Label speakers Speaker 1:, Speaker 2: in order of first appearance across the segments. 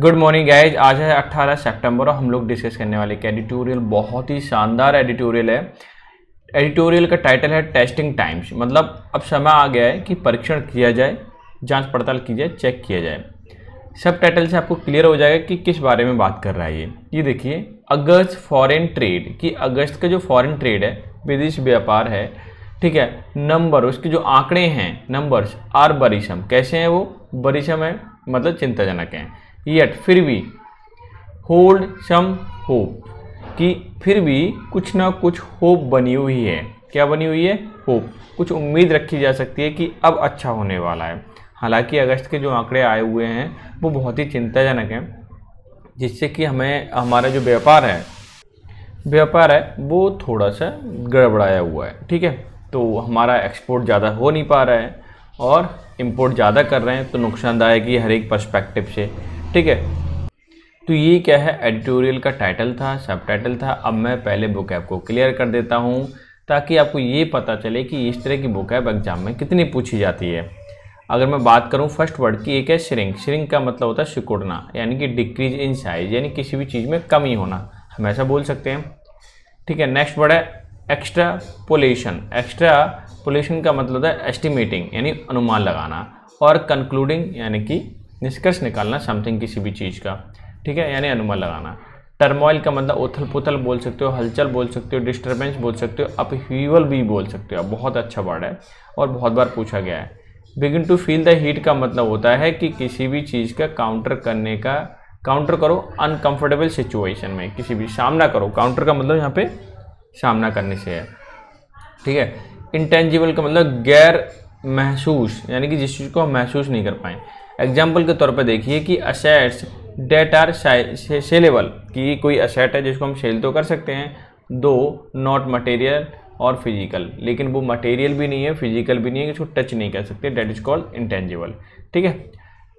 Speaker 1: good morning guys आज है 18 सितंबर और हम लोग डिस्कस करने वाले कि एडिटोरियल बहुत ही शानदार एडिटोरियल है एडिटोरियल का टाइटल है टेस्टिंग टाइम्स मतलब अब समय आ गया है कि परीक्षण किया जाए जांच पड़ताल की जाए चेक किया जाए सब टाइटल से आपको क्लियर हो जाएगा कि किस बारे में बात कर रहा है ये ये देखिए अगस्त फॉरेन ट्रेड कि अगस्त का जो फॉरन ट्रेड है विदेश व्यापार है ठीक है नंबर उसके जो आंकड़े हैं नंबर्स आर बरीशम कैसे हैं वो बरीशम है मतलब चिंताजनक हैं येट फिर भी होल्ड सम होप कि फिर भी कुछ ना कुछ होप बनी हुई है क्या बनी हुई है होप कुछ उम्मीद रखी जा सकती है कि अब अच्छा होने वाला है हालांकि अगस्त के जो आंकड़े आए हुए हैं वो बहुत ही चिंताजनक हैं जिससे कि हमें हमारा जो व्यापार है व्यापार है वो थोड़ा सा गड़बड़ाया हुआ है ठीक है तो हमारा एक्सपोर्ट ज़्यादा हो नहीं पा रहा है और इम्पोर्ट ज़्यादा कर रहे हैं तो नुकसानदायक ही हर एक पर्सपेक्टिव से ठीक है तो ये क्या है एडिटोरियल का टाइटल था सब टाइटल था अब मैं पहले बुक ऐप को क्लियर कर देता हूँ ताकि आपको ये पता चले कि इस तरह की बुक ऐप एग्जाम में कितनी पूछी जाती है अगर मैं बात करूँ फर्स्ट वर्ड की एक है श्रिंक श्रिंक का मतलब होता है सिकुड़ना यानी कि डिक्रीज इन साइज यानी किसी भी चीज़ में कमी होना हम ऐसा बोल सकते हैं ठीक है नेक्स्ट वर्ड है एक्स्ट्रा पोलेशन एक्स्ट्रा पोलेशन का मतलब होता है एस्टिमेटिंग यानी अनुमान लगाना और कंक्लूडिंग यानी कि निष्कर्ष निकालना समथिंग किसी भी चीज़ का ठीक है यानी अनुमान लगाना टर्मोइल का मतलब उथल पुथल बोल सकते हो हलचल बोल सकते हो डिस्टर्बेंस बोल सकते हो अपहीवल भी बोल सकते हो बहुत अच्छा वर्ड है और बहुत बार पूछा गया है begin to feel the heat का मतलब होता है कि किसी भी चीज़ का काउंटर करने का काउंटर करो अनकंफर्टेबल सिचुएशन में किसी भी सामना करो काउंटर का मतलब यहाँ पे सामना करने से है ठीक है इंटेंजिबल का मतलब गैर महसूस यानी कि जिस चीज़ को हम महसूस नहीं कर पाएँ एग्जाम्पल के तौर पर देखिए कि असेट्स डेट आर सेलेबल कि कोई असेट है जिसको हम सेल तो कर सकते हैं दो नॉट मटेरियल और फिजिकल लेकिन वो मटेरियल भी नहीं है फिजिकल भी नहीं है इसको टच नहीं कर सकते डेट इज कॉल्ड इंटेंजिबल ठीक है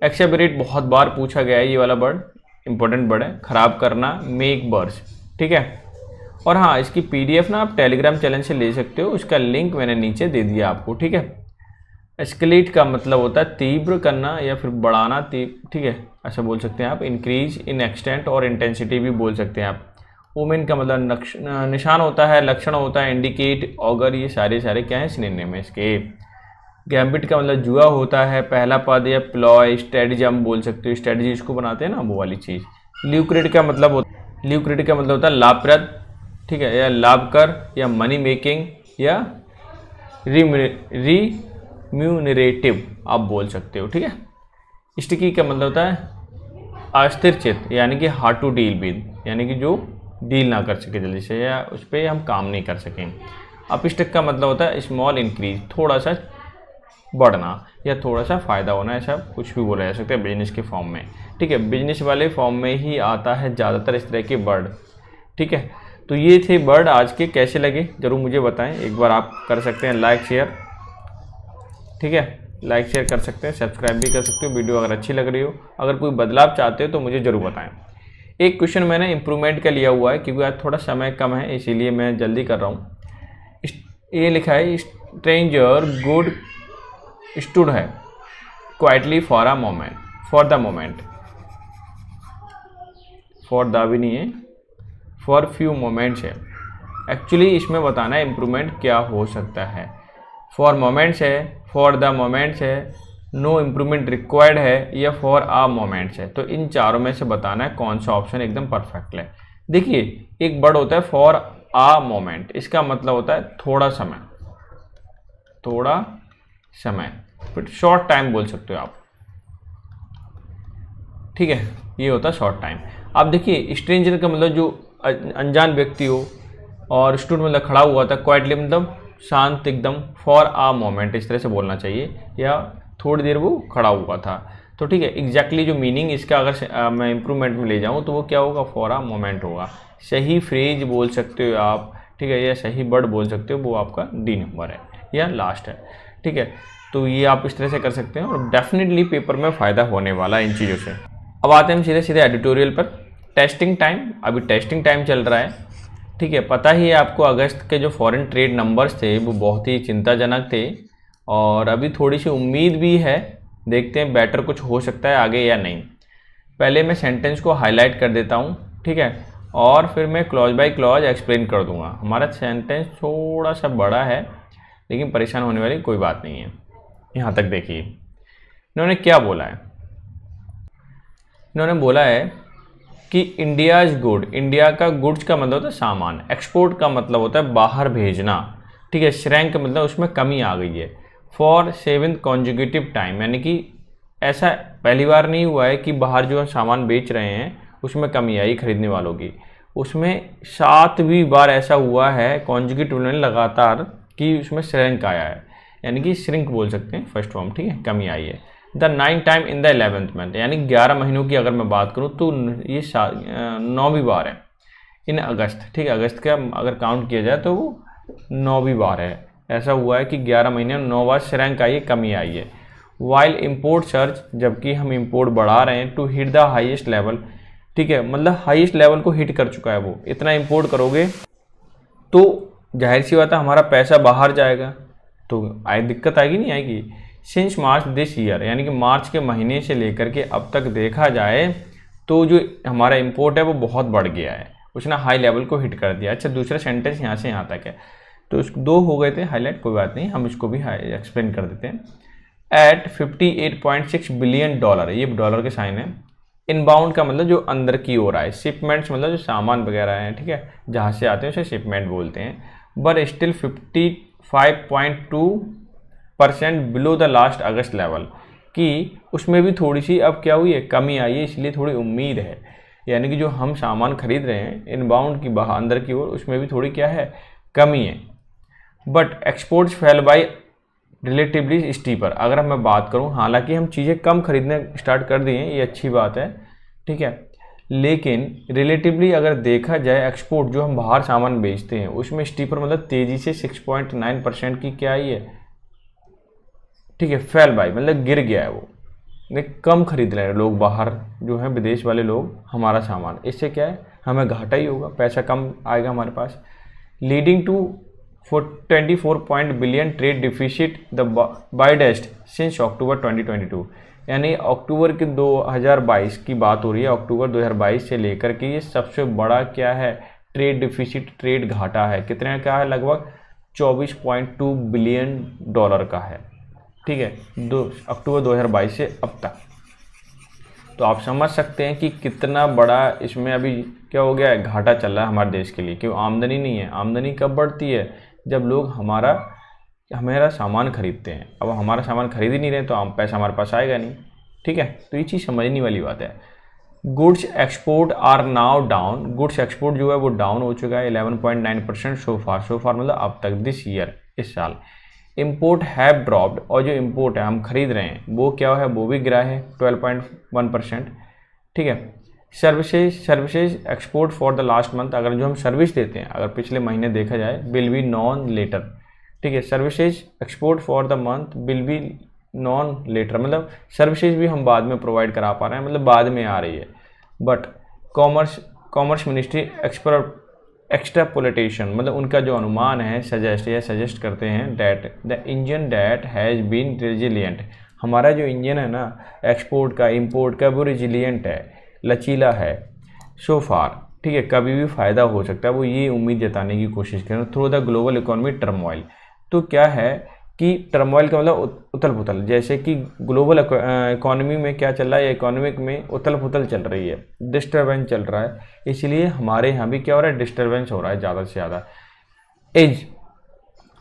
Speaker 1: एक्सेबरेट बहुत बार पूछा गया है ये वाला वर्ड इंपॉर्टेंट वर्ड है ख़राब करना मेक बर्ड्स ठीक है और हाँ इसकी पीडीएफ ना आप टेलीग्राम चैनल से ले सकते हो उसका लिंक मैंने नीचे दे दिया आपको ठीक है एस्केलेट का मतलब होता है तीव्र करना या फिर बढ़ाना ठीक है ऐसा बोल सकते हैं आप इंक्रीज इन एक्सटेंट और इंटेंसिटी भी बोल सकते हैं आप ओमेन का मतलब निशान होता है लक्षण होता है इंडिकेट ऑगर ये सारे सारे क्या हैं सिनेम में इसके गैम्बिट का मतलब जुआ होता है पहला पद या प्लॉय हम बोल सकते हो स्ट्रेटजी इसको बनाते हैं ना वो वाली चीज़ ल्यूक्रेट का मतलब होता ल्यूक्रेट का मतलब होता है लाभप्रद ठीक है या लाभकर या मनी मेकिंग या री री म्यूनरेटिव आप बोल सकते हो ठीक है स्टिकी का मतलब होता है अस्थिर चित्त यानी कि हार्ड टू डील विद यानी कि जो डील ना कर सके जल्दी से या उस पर हम काम नहीं कर सकें स्टिक का मतलब होता है स्मॉल इंक्रीज थोड़ा सा बढ़ना या थोड़ा सा फ़ायदा होना ऐसा कुछ भी बोला जा सकता है बिजनेस के फॉर्म में ठीक है बिजनेस वाले फॉर्म में ही आता है ज़्यादातर इस तरह के वर्ड ठीक है तो ये थे वर्ड आज के कैसे लगे ज़रूर मुझे बताएं एक बार आप कर सकते हैं लाइक शेयर ठीक है लाइक शेयर कर सकते हैं सब्सक्राइब भी कर सकते हो वीडियो अगर अच्छी लग रही हो अगर कोई बदलाव चाहते हो तो मुझे ज़रूर बताएं एक क्वेश्चन मैंने इम्प्रूवमेंट का लिया हुआ है क्योंकि आज थोड़ा समय कम है इसीलिए मैं जल्दी कर रहा हूँ ये लिखा है स्ट्रेंजर गुड स्टूड है quietly for a moment for the moment for the भी नहीं है फॉर फ्यू मोमेंट्स है एक्चुअली इसमें बताना है इम्प्रूवमेंट क्या हो सकता है फॉर मोमेंट्स है फॉर द मोमेंट्स है नो इम्प्रूवमेंट रिक्वायर्ड है या फॉर आ मोमेंट्स है तो इन चारों में से बताना है कौन सा ऑप्शन एकदम परफेक्ट है देखिए एक बर्ड होता है फॉर आ मोमेंट इसका मतलब होता है थोड़ा समय थोड़ा समय फिर शॉर्ट टाइम बोल सकते हो आप ठीक है ये होता है शॉर्ट टाइम आप देखिए स्ट्रेंजर का मतलब जो अनजान व्यक्ति हो और स्टूडेंट मतलब खड़ा हुआ था क्वाइटली मतलब शांत एकदम फॉर आ मोमेंट इस तरह से बोलना चाहिए या थोड़ी देर वो खड़ा हुआ था तो ठीक है एग्जैक्टली exactly जो मीनिंग इसका अगर आ, मैं इम्प्रूवमेंट में ले जाऊँ तो वो क्या होगा फॉर आ मोमेंट होगा सही फ्रेज बोल सकते हो आप ठीक है या सही वर्ड बोल सकते हो वो आपका डी नंबर है या लास्ट है ठीक है तो ये आप इस तरह से कर सकते हैं और डेफिनेटली पेपर में फ़ायदा होने वाला इन चीज़ों से अब आते हैं सीधे सीधे एडिटोरियल पर टेस्टिंग टाइम अभी टेस्टिंग टाइम चल रहा है ठीक है पता ही है आपको अगस्त के जो फॉरेन ट्रेड नंबर्स थे वो बहुत ही चिंताजनक थे और अभी थोड़ी सी उम्मीद भी है देखते हैं बेटर कुछ हो सकता है आगे या नहीं पहले मैं सेंटेंस को हाईलाइट कर देता हूँ ठीक है और फिर मैं क्लॉज बाय क्लॉज एक्सप्लेन कर दूंगा हमारा सेंटेंस थोड़ा सा बड़ा है लेकिन परेशान होने वाली कोई बात नहीं है यहाँ तक देखिए इन्होंने क्या बोला है इन्होंने बोला है कि इंडिया इज गुड इंडिया का गुड्स का मतलब होता है सामान एक्सपोर्ट का मतलब होता है बाहर भेजना ठीक है श्रैंक मतलब उसमें कमी आ गई है फॉर सेवेंथ कॉन्जिक्यूटिव टाइम यानी कि ऐसा पहली बार नहीं हुआ है कि बाहर जो सामान बेच रहे हैं उसमें कमी आई खरीदने वालों की उसमें सातवीं बार ऐसा हुआ है कॉन्जिक्यूटिव ने लगातार कि उसमें श्रैंक आया है यानी कि श्रिंक बोल सकते हैं फर्स्ट फॉर्म ठीक है कमी आई है the nine time in the eleventh month यानी ग्यारह महीनों की अगर मैं बात करूँ तो ये नौवीं बार है इन अगस्त ठीक है अगस्त का अगर काउंट किया जाए तो वो नौवीं बार है ऐसा हुआ है कि ग्यारह महीने में नौ बार श्रैंक आई है कमी आई है वाइल इम्पोर्ट सर्च जबकि हम इम्पोर्ट बढ़ा रहे हैं to hit the highest level ठीक है मतलब हाइस्ट लेवल को हिट कर चुका है वो इतना इम्पोर्ट करोगे तो जाहिर सी बात है हमारा पैसा बाहर जाएगा तो आए दिक्कत आएगी नहीं आएगी सिंस मार्च दिस ईयर यानी कि मार्च के महीने से लेकर के अब तक देखा जाए तो जो हमारा इम्पोर्ट है वो बहुत बढ़ गया है उसने हाई लेवल को हिट कर दिया अच्छा दूसरा सेंटेंस यहाँ से यहाँ तक है तो उसको दो हो गए थे हाईलाइट कोई बात नहीं हम इसको भी एक्सप्लेन कर देते हैं एट 58.6 बिलियन डॉलर ये डॉलर के साइन है इनबाउंड का मतलब जो अंदर की ओर आए शिपमेंट्स मतलब जो सामान वगैरह हैं ठीक है जहाँ से आते हैं उसे शिपमेंट बोलते हैं but still two percent below the last August level कि उसमें भी थोड़ी सी अब क्या हुई है कमी आई है इसलिए थोड़ी उम्मीद है यानी कि जो हम सामान खरीद रहे हैं इनबाउंड की बाहर अंदर की ओर उसमें भी थोड़ी क्या है कमी है but exports fell by relatively steeper अगर मैं बात करूँ हालांकि हम चीज़ें कम खरीदने स्टार्ट कर दिए हैं ये अच्छी बात है ठीक है लेकिन रिलेटिवली अगर देखा जाए एक्सपोर्ट जो हम बाहर सामान बेचते हैं उसमें स्टीपर मतलब तेज़ी से 6.9 परसेंट की क्या आई है ठीक है फेल बाई मतलब गिर गया है वो कम खरीद रहे हैं लोग बाहर जो है विदेश वाले लोग हमारा सामान इससे क्या है हमें घाटा ही होगा पैसा कम आएगा हमारे पास leading to twenty four point billion trade deficit the widest since October 2022 यानी अक्टूबर के 2022 की बात हो रही है अक्टूबर 2022 से लेकर के ये सबसे बड़ा क्या है ट्रेड डिफिशिट ट्रेड घाटा है कितने का है लगभग टू बिलियन डॉलर का है ठीक है दो अक्टूबर 2022 से अब तक तो आप समझ सकते हैं कि कितना बड़ा इसमें अभी क्या हो गया है घाटा चल रहा है हमारे देश के लिए क्यों आमदनी नहीं है आमदनी कब बढ़ती है जब लोग हमारा हमारा सामान खरीदते हैं अब हमारा सामान खरीद ही नहीं रहे तो आम पैसा हमारे पास आएगा नहीं ठीक है तो ये चीज़ समझने वाली बात है goods export are now down goods export जो है वो डाउन हो चुका है 11.9 परसेंट सो फार सो फार मतलब अब तक दिस ईयर इस साल इम्पोर्ट हैव ड्रॉप्ड और जो इम्पोर्ट है हम खरीद रहे हैं वो क्या है वो भी गिरा है 12.1 परसेंट ठीक है services services export for the last month अगर जो हम सर्विस देते हैं अगर पिछले महीने देखा जाए बिल बी नॉन लेटर ठीक है services export for the month will be known later मतलब सर्विसेज भी हम बाद में प्रोवाइड करा पा रहे हैं मतलब बाद में आ रही है but commerce commerce ministry expert extrapolation मतलब उनका जो अनुमान है सजेस्ट या सजेस्ट करते हैं that the engine that has been resilient हमारा जो इंजन है ना एक्सपोर्ट का इंपोर्ट का वो रेजिलियंट है लचीला है सो फार ठीक है कभी भी फ़ायदा हो सकता है वो ये उम्मीद जताने की कोशिश करें through the global economy turmoil तो क्या है कि टर्मोइल का मतलब उथल पुथल जैसे कि ग्लोबल इकोनॉमी में क्या चल रहा है इकोनॉमिक में उथल पुथल चल रही है डिस्टर्बेंस चल रहा है इसलिए हमारे यहाँ भी क्या हो रहा है डिस्टर्बेंस हो रहा है ज़्यादा से ज़्यादा एज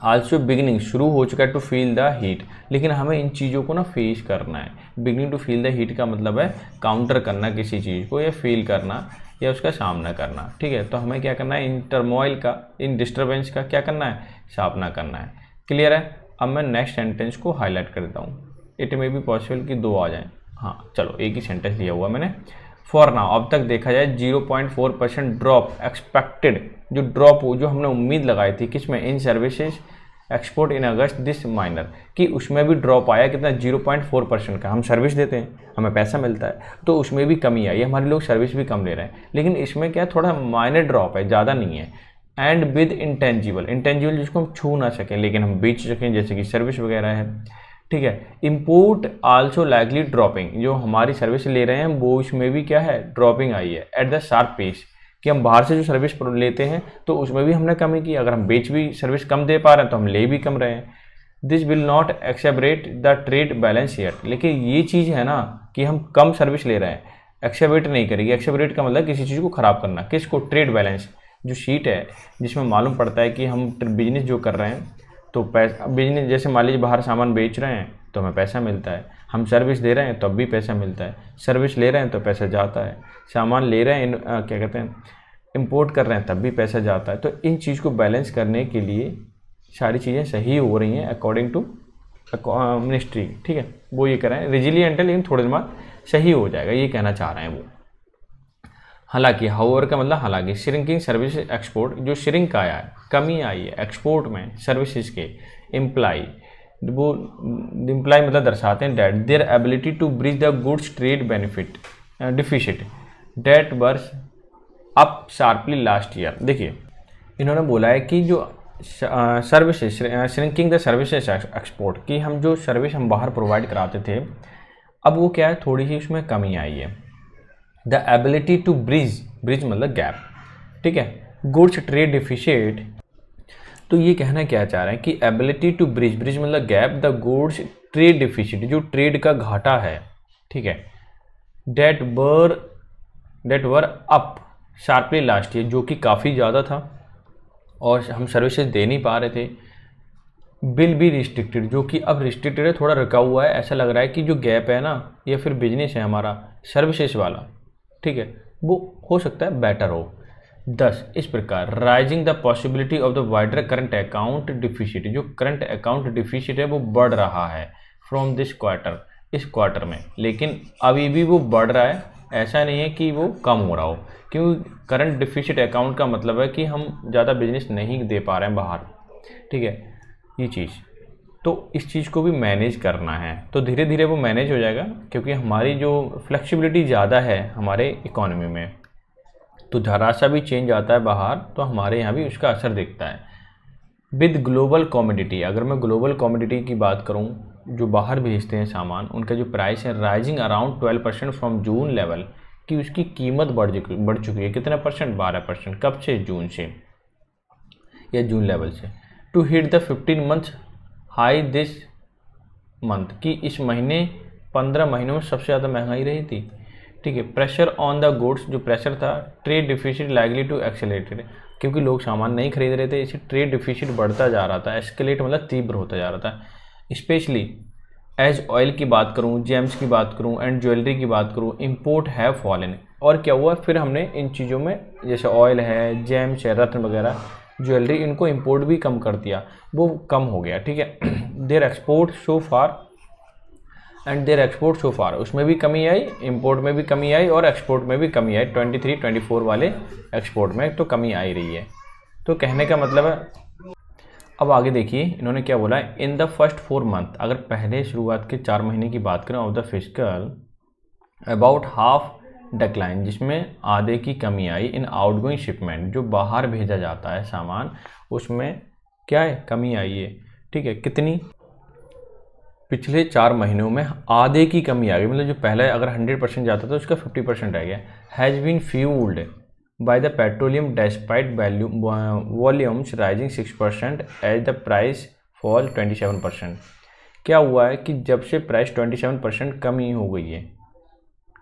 Speaker 1: आल्सो बिगनिंग शुरू हो चुका है टू फील द हीट लेकिन हमें इन चीज़ों को ना फेस करना है beginning to feel the heat का मतलब है काउंटर करना किसी चीज़ को या फील करना या उसका सामना करना ठीक है तो हमें क्या करना है इन टर्मोइल का इन डिस्टर्बेंस का क्या करना है सामना करना है क्लियर है अब मैं नेक्स्ट सेंटेंस को हाईलाइट कर देता हूँ इट मे बी पॉसिबल कि दो आ जाएँ हाँ चलो एक ही सेंटेंस लिया हुआ मैंने फॉर नाउ अब तक देखा जाए 0.4 परसेंट ड्रॉप एक्सपेक्टेड जो ड्रॉप जो हमने उम्मीद लगाई थी किस में in services export in August this minor कि उसमें भी ड्रॉप आया कितना 0.4 परसेंट का हम सर्विस देते हैं हमें पैसा मिलता है तो उसमें भी कमी आई हमारे लोग सर्विस भी कम ले रहे हैं लेकिन इसमें क्या थोड़ा माइनर ड्रॉप है ज़्यादा नहीं है एंड विद इंटेंजिबल इंटेंजिबल जिसको हम छू ना सकें लेकिन हम बेच सकें जैसे कि सर्विस वगैरह है ठीक है इम्पोर्ट आल्सो लाइकली ड्रॉपिंग जो हमारी सर्विस ले रहे हैं वो इसमें भी क्या है ड्रॉपिंग आई है एट द शार्प पेस कि हम बाहर से जो सर्विस लेते हैं तो उसमें भी हमने कमी की अगर हम बेच भी सर्विस कम दे पा रहे हैं तो हम ले भी कम रहे हैं this will not exacerbate the trade balance year लेकिन ये चीज़ है ना कि हम कम सर्विस ले रहे हैं एक्सेबरेट नहीं करेगी एक्सेबरेट का मतलब किसी चीज़ को ख़राब करना किसको ट्रेड बैलेंस जो शीट है जिसमें मालूम पड़ता है कि हम बिजनेस जो कर रहे हैं तो पैसा बिजनेस जैसे मान लीजिए बाहर सामान बेच रहे हैं तो हमें पैसा मिलता है हम सर्विस दे रहे हैं तब तो भी पैसा मिलता है सर्विस ले रहे हैं तो पैसा जाता है सामान ले रहे हैं आ, क्या कहते हैं इम्पोर्ट कर रहे हैं तब भी पैसा जाता है तो इन चीज़ को बैलेंस करने के लिए सारी चीज़ें सही हो रही हैं अकॉर्डिंग टू मिनिस्ट्री ठीक है वो ये कर रहे हैं रिजिलियंट है लेकिन थोड़े दिन बाद सही हो जाएगा ये कहना चाह रहे हैं वो हालांकि हाउवर का मतलब हालांकि श्रिंकिंग सर्विस एक्सपोर्ट जो श्रिंक आया है कमी आई है एक्सपोर्ट में सर्विसेज के इम्प्लाई वो इम्प्लाई मतलब दर्शाते हैं that their ability to bridge the goods trade benefit deficit that worse up sharply last year देखिए इन्होंने बोला है कि जो services shrinking the services export की हम जो सर्विस हम बाहर प्रोवाइड कराते थे अब वो क्या है थोड़ी सी उसमें कमी आई है the ability to bridge bridge मतलब गैप ठीक है गुड्स ट्रेड डिफिशिएट तो ये कहना क्या चाह रहे हैं कि एबिलिटी टू ब्रिज ब्रिज मतलब gap the goods trade deficit जो ट्रेड का घाटा है ठीक है that were that were up sharply last year जो कि काफ़ी ज़्यादा था और हम सर्विसेज दे नहीं पा रहे थे बिल भी रिस्ट्रिक्टेड जो कि अब रिस्ट्रिक्टेड है थोड़ा रुका हुआ है ऐसा लग रहा है कि जो गैप है ना या फिर बिजनेस है हमारा सर्विसेज वाला ठीक है वो हो सकता है बेटर हो दस इस प्रकार rising the possibility of the wider current account deficit जो करंट अकाउंट डिफिशिट है वो बढ़ रहा है फ्रॉम दिस क्वार्टर इस क्वार्टर में लेकिन अभी भी वो बढ़ रहा है ऐसा नहीं है कि वो कम हो रहा हो क्योंकि करंट डिफिशिट अकाउंट का मतलब है कि हम ज़्यादा बिजनेस नहीं दे पा रहे हैं बाहर ठीक है ये चीज़ तो इस चीज़ को भी मैनेज करना है तो धीरे धीरे वो मैनेज हो जाएगा क्योंकि हमारी जो फ्लेक्सिबिलिटी ज़्यादा है हमारे इकोनॉमी में तो धराशा भी चेंज आता है बाहर तो हमारे यहाँ भी उसका असर दिखता है विद ग्लोबल कॉमोडिटी अगर मैं ग्लोबल कॉमोडिटी की बात करूँ जो बाहर भेजते हैं सामान उनका जो प्राइस है rising around twelve percent from June level कि उसकी कीमत बढ़ चुकी बढ़ चुकी है कितना परसेंट बारह परसेंट कब से जून से या जून लेवल से to hit the fifteen month high this month कि इस महीने पंद्रह महीनों में सबसे ज़्यादा महंगाई रही थी ठीक है प्रेशर ऑन द गुड्स जो प्रेशर था trade deficit likely to accelerated क्योंकि लोग सामान नहीं खरीद रहे थे इसे ट्रेड डिफिशिट बढ़ता जा रहा था एस्केलेट मतलब तीव्र होता जा रहा था स्पेशली एज ऑयल की बात करूँ जेम्स की बात करूँ एंड ज्वेलरी की बात करूँ इम्पोर्ट है फॉलन और क्या हुआ फिर हमने इन चीज़ों में जैसे ऑयल है जेम्स है रत्न वगैरह ज्वेलरी इनको इम्पोर्ट भी कम कर दिया वो कम हो गया ठीक है their export so far and their export so far उसमें भी कमी आई इम्पोर्ट में भी कमी आई और एक्सपोर्ट में भी कमी आई ट्वेंटी थ्री ट्वेंटी फोर वाले एक्सपोर्ट में तो कमी आ ही रही है तो कहने का मतलब है अब आगे देखिए इन्होंने क्या बोला है in the first four month अगर पहले शुरुआत के चार महीने की बात करें of the physical about half decline जिसमें आधे की कमी आई इन आउटगोइंग शिपमेंट जो बाहर भेजा जाता है सामान उसमें क्या है कमी आई है ठीक है कितनी पिछले चार महीनों में आधे की कमी आ गई मतलब जो पहले अगर हंड्रेड परसेंट जाता था तो उसका फिफ्टी परसेंट रह गया has been fuelled by the petroleum despite value volumes rising six percent as the price fall twenty seven percent क्या हुआ है कि जब से प्राइस ट्वेंटी सेवन परसेंट कमी हो गई है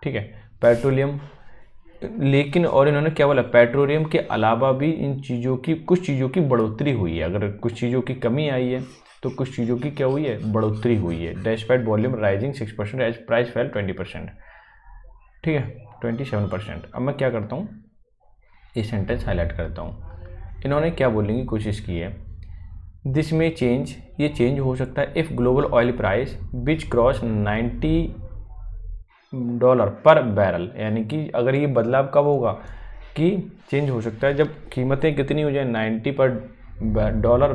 Speaker 1: ठीक है पेट्रोलियम लेकिन और इन्होंने क्या बोला पेट्रोलियम के अलावा भी इन चीज़ों की कुछ चीज़ों की बढ़ोतरी हुई है अगर कुछ चीज़ों की कमी आई है तो कुछ चीज़ों की क्या हुई है बढ़ोतरी हुई है despite volume rising six percent as price fell twenty percent ठीक है ट्वेंटी सेवन परसेंट अब मैं क्या करता हूँ ये सेंटेंस हाईलाइट करता हूँ इन्होंने क्या बोलने की कोशिश की है दिस में चेंज ये चेंज हो सकता है if global oil price which cross ninety dollar per barrel यानी कि अगर ये बदलाव कब होगा कि चेंज हो सकता है जब कीमतें कितनी हो जाए 90 पर डॉलर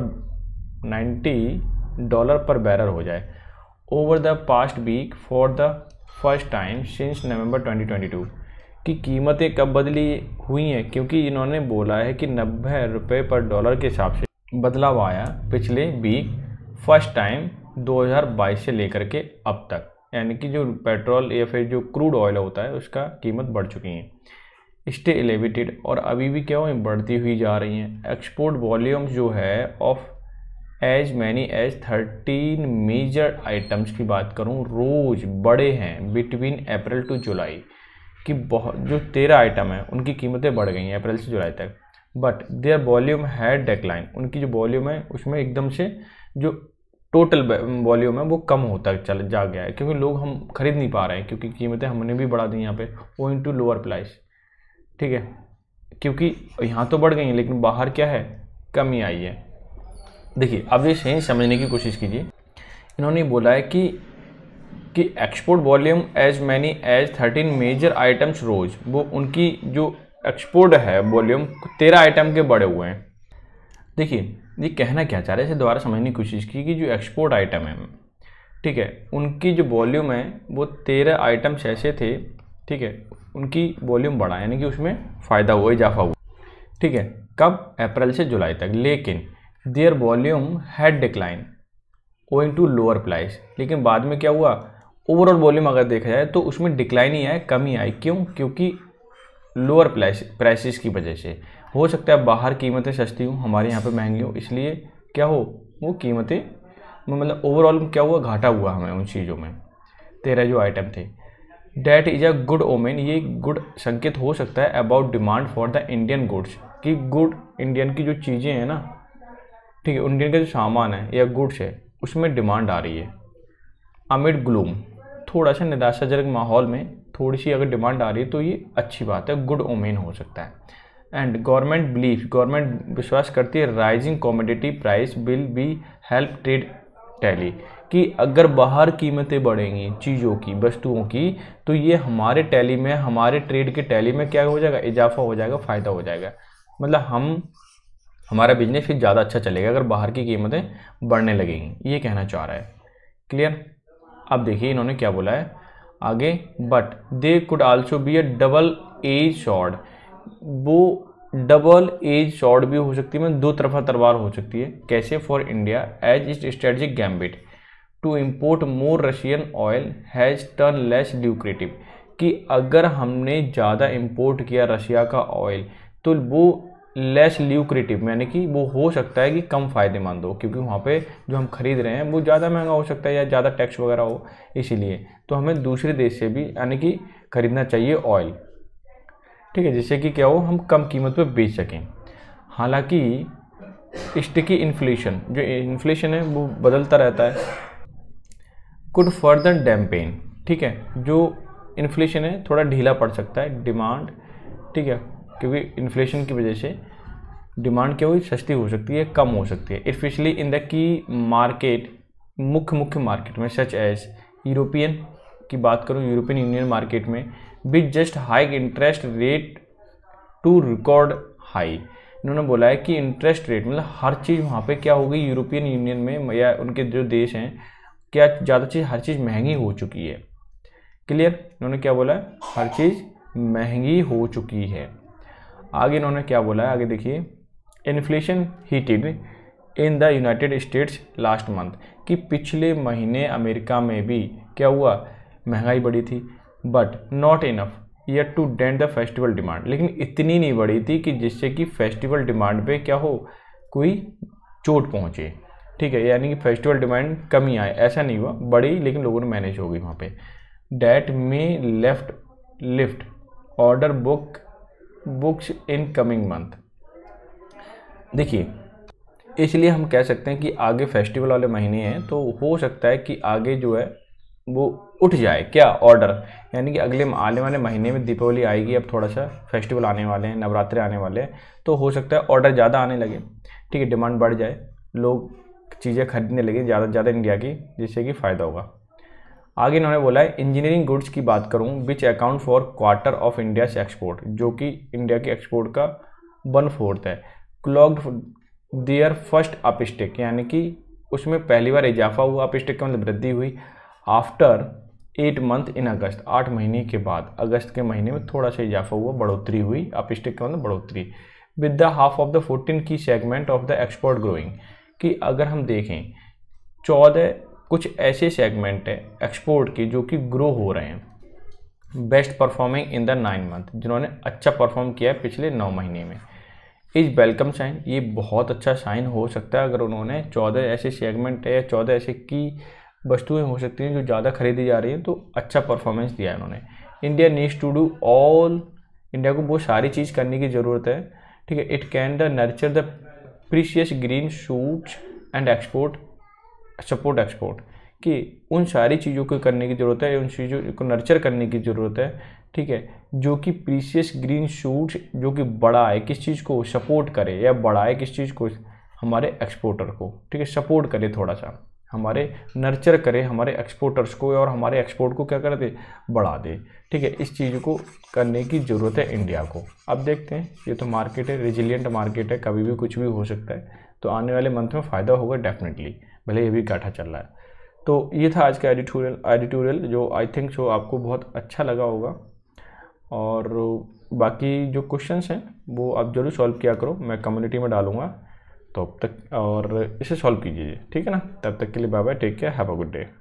Speaker 1: 90 डॉलर पर बैरल हो जाए over the past week for the first time since November 2022 की कीमतें कब बदली हुई हैं क्योंकि इन्होंने बोला है कि नब्बे रुपये पर डॉलर के हिसाब से बदलाव आया पिछले वीक फर्स्ट टाइम 2022 से लेकर के अब तक यानी कि जो पेट्रोल या फिर जो क्रूड ऑयल होता है उसका कीमत बढ़ चुकी है स्टे एलिवेटेड और अभी भी क्या हो बढ़ती हुई जा रही हैं एक्सपोर्ट वॉल्यूम जो है of as many as thirteen major items की बात करूँ रोज़ बड़े हैं बिटवीन अप्रैल टू जुलाई कि बहुत जो तेरह आइटम हैं उनकी कीमतें बढ़ गई हैं अप्रैल से जुलाई तक बट देयर वॉल्यूम है डेकलाइन उनकी जो वॉल्यूम है उसमें एकदम से जो टोटल वॉल्यूम है वो कम होता चल जा गया है क्योंकि लोग हम खरीद नहीं पा रहे हैं क्योंकि कीमतें हमने भी बढ़ा दी यहाँ पे वो इंटू लोअर प्राइस ठीक है क्योंकि यहाँ तो बढ़ गई हैं लेकिन बाहर क्या है कमी आई है देखिए अब ये सही समझने की कोशिश कीजिए इन्होंने बोला है कि कि export volume as many as thirteen major items rose वो उनकी जो एक्सपोर्ट है वॉल्यूम तेरह आइटम के बढ़े हुए हैं देखिए ये कहना क्या चाह रहे हैं इसे दोबारा समझने की कोशिश की कि जो एक्सपोर्ट आइटम है ठीक है उनकी जो वॉल्यूम है वो तेरह आइटम्स ऐसे थे ठीक है उनकी वॉल्यूम बढ़ा यानी कि उसमें फ़ायदा हुआ इजाफा हुआ ठीक है कब अप्रैल से जुलाई तक लेकिन their volume had decline owing to lower price लेकिन बाद में क्या हुआ ओवरऑल वॉल्यूम अगर देखा जाए तो उसमें डिक्लाइन ही आए कमी आई क्यों क्योंकि लोअर प्राइस प्राइसिस की वजह से हो सकता है बाहर कीमतें सस्ती हों हमारे यहाँ पे महंगी हो इसलिए क्या हो वो कीमतें मतलब ओवरऑल क्या हुआ घाटा हुआ हमें उन चीज़ों में तेरह जो आइटम थे that is a good omen ये गुड संकेत हो सकता है about demand for the Indian goods कि गुड इंडियन की जो चीज़ें हैं ना ठीक है इंडियन का जो सामान है या गुड्स है उसमें डिमांड आ रही है अमिड ग्लूम थोड़ा सा निराशाजनक माहौल में थोड़ी सी अगर डिमांड आ रही है तो ये अच्छी बात है गुड ओमेन हो सकता है एंड गवर्नमेंट बिलीफ गवर्नमेंट विश्वास करती है rising commodity price will be help trade tally कि अगर बाहर कीमतें बढ़ेंगी चीज़ों की वस्तुओं की तो ये हमारे टैली में हमारे ट्रेड के टैली में क्या हो जाएगा इजाफा हो जाएगा फ़ायदा हो जाएगा मतलब हम हमारा बिजनेस फिर ज़्यादा अच्छा चलेगा अगर बाहर की कीमतें बढ़ने लगेंगी ये कहना चाह रहा है क्लियर अब देखिए इन्होंने क्या बोला है आगे but they could also be a double edge sword वो डबल एज शॉर्ट भी हो सकती है मतलब दो तरफा तलवार हो सकती है कैसे for India as is strategic gambit to import more Russian oil has turn less lucrative कि अगर हमने ज़्यादा इम्पोर्ट किया रशिया का ऑयल तो वो लेस ल्यूक्रेटिव यानी कि वो हो सकता है कि कम फ़ायदेमंद हो क्योंकि वहाँ पे जो हम ख़रीद रहे हैं वो ज़्यादा महंगा हो सकता है या ज़्यादा टैक्स वगैरह हो इसीलिए तो हमें दूसरे देश से भी यानी कि ख़रीदना चाहिए ऑयल ठीक है जिससे कि क्या हो हम कम कीमत पर बेच सकें हालांकि स्टिकी इन्फ्लेशन जो इन्फ्लेशन है वो बदलता रहता है कुड फर्दर डैम्पेन ठीक है जो इन्फ्लेशन है थोड़ा ढीला पड़ सकता है डिमांड ठीक है क्योंकि इन्फ्लेशन की वजह से डिमांड क्या हुई सस्ती हो सकती है कम हो सकती है especially in the key market मुख्य मुख्य मार्केट में सच एज यूरोपियन की बात करूँ यूरोपियन यूनियन मार्केट में with just hike interest rate to record high इन्होंने बोला है कि इंटरेस्ट रेट मतलब हर चीज़ वहाँ पे क्या हो गई यूरोपियन यूनियन में या उनके जो देश हैं क्या ज़्यादा चीज़ हर चीज़ महंगी हो चुकी है क्लियर इन्होंने क्या बोला है हर चीज़ महंगी हो चुकी है आगे इन्होंने क्या बोला है आगे देखिए inflation heated in the United States last month कि पिछले महीने अमेरिका में भी क्या हुआ महंगाई बढ़ी थी but not enough yet to dent the festival demand लेकिन इतनी नहीं बढ़ी थी कि जिससे कि फेस्टिवल डिमांड पे क्या हो कोई चोट पहुँचे ठीक है यानी कि फेस्टिवल डिमांड कमी आए ऐसा नहीं हुआ बड़ी लेकिन लोगों ने मैनेज हो गई वहाँ पे that may left lift order book books in coming month देखिए इसलिए हम कह सकते हैं कि आगे फेस्टिवल वाले महीने हैं तो हो सकता है कि आगे जो है वो उठ जाए क्या ऑर्डर यानी कि अगले आने वाले महीने में दीपावली आएगी अब थोड़ा सा फेस्टिवल आने वाले हैं नवरात्रे आने वाले हैं तो हो सकता है ऑर्डर ज़्यादा आने लगे ठीक है डिमांड बढ़ जाए लोग चीज़ें खरीदने लगे ज़्यादा से ज़्यादा इंडिया की जिससे कि फ़ायदा होगा आगे इन्होंने बोला है इंजीनियरिंग गुड्स की बात करूँ which account for quarter of India से एक्सपोर्ट जो कि इंडिया के एक्सपोर्ट का वन फोर्थ है क्लॉग्ड दियर फर्स्ट अपस्टिक यानी कि उसमें पहली बार इजाफा हुआ अपस्टिक के मतलब वृद्धि हुई after eight month in August आठ महीने के बाद अगस्त के महीने में थोड़ा सा इजाफा हुआ बढ़ोतरी हुई आप स्टेक के मतलब बढ़ोतरी with the half of the fourteen key segment of the export growing कि अगर हम देखें चौदह कुछ ऐसे सेगमेंट हैं एक्सपोर्ट के जो कि ग्रो हो रहे हैं best performing in the nine month जिन्होंने अच्छा परफॉर्म किया है पिछले नौ महीने में इज वेलकम साइन ये बहुत अच्छा साइन हो सकता है अगर उन्होंने चौदह ऐसे सेगमेंट है या चौदह ऐसे की वस्तुएं हो सकती हैं जो ज़्यादा खरीदी जा रही हैं तो अच्छा परफॉर्मेंस दिया है उन्होंने India needs to do all India को बहुत सारी चीज़ करने की ज़रूरत है ठीक है it can the nurture the precious green shoots and export support export कि उन सारी चीज़ों को करने की ज़रूरत है उन चीज़ों को नर्चर करने की ज़रूरत है ठीक है जो कि प्रीशियस ग्रीन शूट्स जो कि बढ़ाए किस चीज़ को सपोर्ट करे या बढ़ाए किस चीज़ को हमारे एक्सपोर्टर को ठीक है सपोर्ट करे थोड़ा सा हमारे नर्चर करे हमारे एक्सपोर्टर्स को और हमारे एक्सपोर्ट को क्या कर दे बढ़ा दे ठीक है इस चीज़ को करने की ज़रूरत है इंडिया को अब देखते हैं ये तो मार्केट है रिजिलियंट मार्केट है कभी भी कुछ भी हो सकता है तो आने वाले मंथ में फ़ायदा होगा डेफिनेटली भले ये भी काठा चल रहा है तो ये था आज का एडिटोरियल एडिटोरियल जो आई थिंक सो आपको बहुत अच्छा लगा होगा और बाकी जो क्वेश्चंस हैं वो आप ज़रूर सॉल्व किया करो मैं कम्युनिटी में डालूँगा तो अब तक और इसे सॉल्व कीजिए ठीक है ना तब तक के लिए bye bye take care have a good day